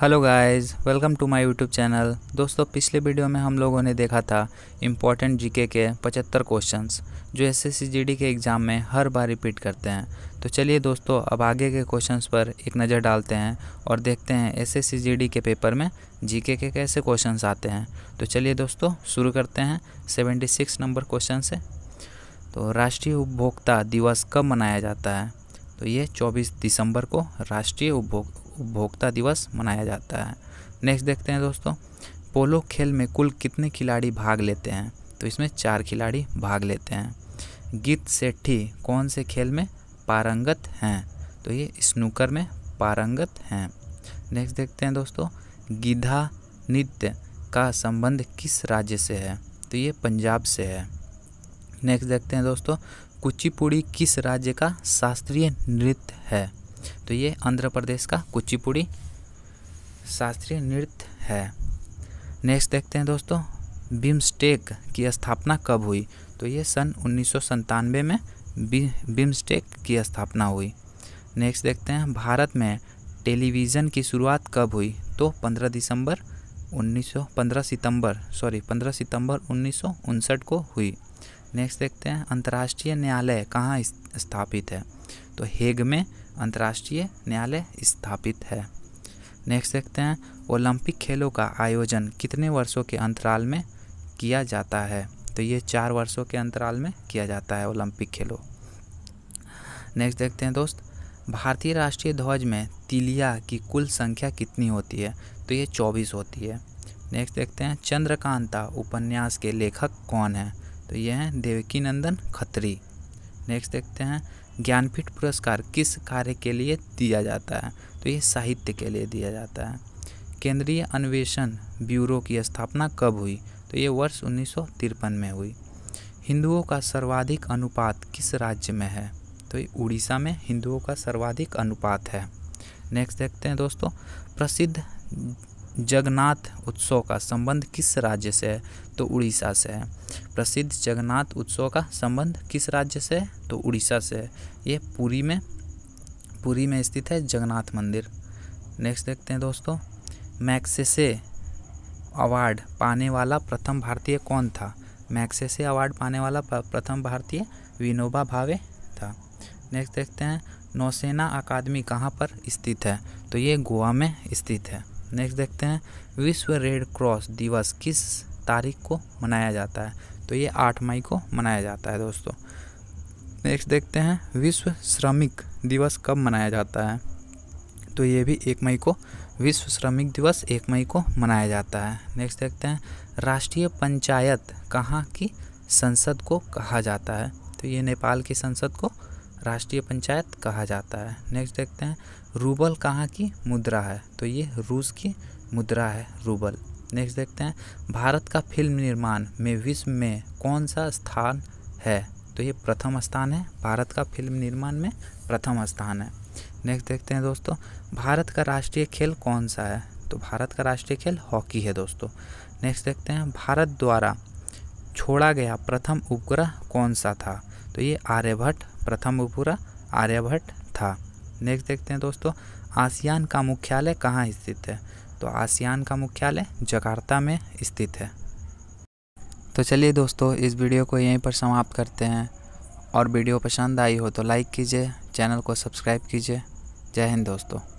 hello guys welcome to my YouTube channel दोस्तों पिछले video में हम लोगों ने देखा था इम्पॉर्टेंट जीके के 75 क्वेश्चंस जो एसएससी जीडी के एग्ज़ाम में हर बार रिपीट करते हैं तो चलिए दोस्तों अब आगे के क्वेश्चंस पर एक नज़र डालते हैं और देखते हैं एसएससी जीडी के पेपर में जीके के कैसे क्वेश्चन आते हैं तो चलिए दोस्तों शुरू करते हैं सेवेंटी नंबर क्वेश्चन से तो राष्ट्रीय उपभोक्ता दिवस कब मनाया जाता है तो ये 24 दिसंबर को राष्ट्रीय उपभोक्ता उपभोक्ता दिवस मनाया जाता है नेक्स्ट देखते हैं दोस्तों पोलो खेल में कुल कितने खिलाड़ी भाग लेते हैं तो इसमें चार खिलाड़ी भाग लेते हैं गीत सेठी कौन से खेल में पारंगत हैं तो ये स्नूकर में पारंगत हैं नेक्स्ट देखते हैं दोस्तों गीधा नृत्य का संबंध किस राज्य से है तो ये पंजाब से है नेक्स्ट देखते हैं दोस्तों कुचिपुड़ी किस राज्य का शास्त्रीय नृत्य है तो ये आंध्र प्रदेश का कुचिपुड़ी शास्त्रीय नृत्य है नेक्स्ट देखते हैं दोस्तों बिम्स्टेक की स्थापना कब हुई तो ये सन उन्नीस में बिम्स्टेक की स्थापना हुई नेक्स्ट देखते हैं भारत में टेलीविज़न की शुरुआत कब हुई तो 15 दिसंबर 1900 15 सितंबर सॉरी 15 सितंबर उन्नीस को हुई नेक्स्ट देखते हैं अंतर्राष्ट्रीय न्यायालय कहाँ स्थापित है तो हेग में अंतर्राष्ट्रीय न्यायालय स्थापित है नेक्स्ट देखते हैं ओलंपिक खेलों का आयोजन कितने वर्षों के अंतराल में किया जाता है तो ये चार वर्षों के अंतराल में किया जाता है ओलंपिक खेलों नेक्स्ट देखते हैं दोस्त भारतीय राष्ट्रीय ध्वज में तिलिया की कुल संख्या कितनी होती है तो ये चौबीस होती है नेक्स्ट देखते हैं चंद्रकांता उपन्यास के लेखक कौन हैं तो ये हैं देवकी नंदन खत्री नेक्स्ट देखते हैं ज्ञानपीठ पुरस्कार किस कार्य के लिए दिया जाता है तो ये साहित्य के लिए दिया जाता है केंद्रीय अन्वेषण ब्यूरो की स्थापना कब हुई तो ये वर्ष उन्नीस में हुई हिंदुओं का सर्वाधिक अनुपात किस राज्य में है तो ये उड़ीसा में हिंदुओं का सर्वाधिक अनुपात है नेक्स्ट देखते हैं दोस्तों प्रसिद्ध जगन्नाथ उत्सव का संबंध किस राज्य से है तो उड़ीसा से है प्रसिद्ध जगन्नाथ उत्सव का संबंध किस राज्य से है तो उड़ीसा से है ये पुरी में पुरी में स्थित है जगन्नाथ मंदिर नेक्स्ट देखते हैं दोस्तों मैक्सेसे अवार्ड पाने वाला प्रथम भारतीय कौन था मैक्सेसे अवार्ड पाने वाला प्रथम भारतीय विनोबा भावे था नेक्स्ट देखते हैं नौसेना अकादमी कहाँ पर स्थित है तो ये गोवा में स्थित है नेक्स्ट देखते हैं विश्व रेड क्रॉस दिवस किस तारीख को मनाया जाता है तो ये आठ मई को मनाया जाता है दोस्तों नेक्स्ट देखते हैं विश्व श्रमिक दिवस कब मनाया जाता है तो ये भी एक मई को विश्व श्रमिक दिवस एक मई को मनाया जाता है नेक्स्ट देखते हैं राष्ट्रीय पंचायत कहाँ की संसद को कहा जाता है तो ये नेपाल की संसद को राष्ट्रीय पंचायत कहा जाता है नेक्स्ट देखते हैं रूबल कहाँ की मुद्रा है तो ये रूस की मुद्रा है रूबल नेक्स्ट देखते हैं भारत का फिल्म निर्माण में विश्व में कौन सा स्थान है तो ये प्रथम स्थान है भारत का फिल्म निर्माण में प्रथम स्थान है नेक्स्ट देखते हैं दोस्तों भारत का राष्ट्रीय खेल कौन सा है तो भारत का राष्ट्रीय खेल हॉकी है दोस्तों नेक्स्ट देखते हैं भारत द्वारा छोड़ा गया प्रथम उपग्रह कौन सा था तो ये आर्यभट्ट प्रथम उपपुरा आर्यभट्ट था नेक्स्ट देखते हैं दोस्तों आसियान का मुख्यालय कहाँ स्थित है तो आसियान का मुख्यालय जकार्ता में स्थित है तो चलिए दोस्तों इस वीडियो को यहीं पर समाप्त करते हैं और वीडियो पसंद आई हो तो लाइक कीजिए चैनल को सब्सक्राइब कीजिए जय हिंद दोस्तों